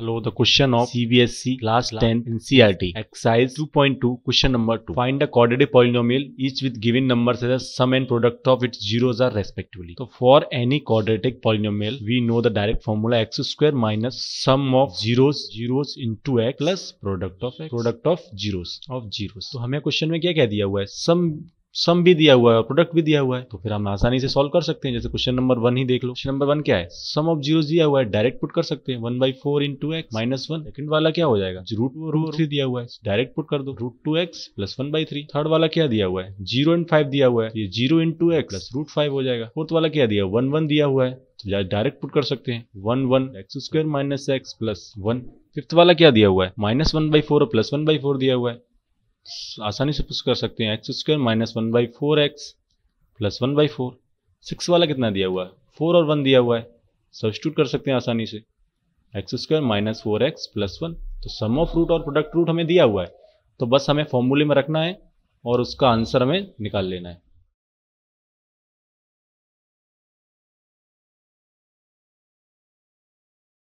hello the question of CBSE class ten in CRT exercise 2.2 point two question number two find added polynomial each with given number sum and product of it zeroes are respectively तो for any quadratic polynomial we know the direct formula x square minus sum of zero zero into x plus product of product of zero of zeroes हमें question में क्या कह दिया हुआ है सम सम भी दिया हुआ है और प्रोडक्ट भी दिया हुआ है तो फिर हम आसानी से सॉल्व कर सकते हैं जैसे क्वेश्चन नंबर वन ही देख लो क्वेश्चन नंबर वन क्या है सम ऑफ जीरो दिया हुआ है डायरेक्ट पुट कर सकते हैं one by four into x minus one second वाला क्या हो जाएगा रूट रूट थ्री दिया हुआ है डायरेक्ट पुट कर दो root two x plus one by three third वाला क्या दिया हुआ है जीरो एंड फाइव दिया हुआ है ये zero into x plus root five हो जाएगा फोर्थ वाला क्या दिया वन वन दिया हुआ है तो डायरेक्ट पुट कर सकते हैं one one x square minus x plus one fifth वाला क्या दिया हुआ है माइनस वन बाई फोर और प्लस वन बाई फोर दिया हुआ है आसानी से पुश कर सकते हैं x square minus one by four x plus one by four six वाला कितना दिया हुआ है फोर और वन दिया हुआ है सब्सिट्यूट कर सकते हैं आसानी से x square minus four x plus one तो सम ऑफ रूट और प्रोडक्ट रूट हमें दिया हुआ है तो बस हमें फॉर्मूले में रखना है और उसका आंसर हमें निकाल लेना है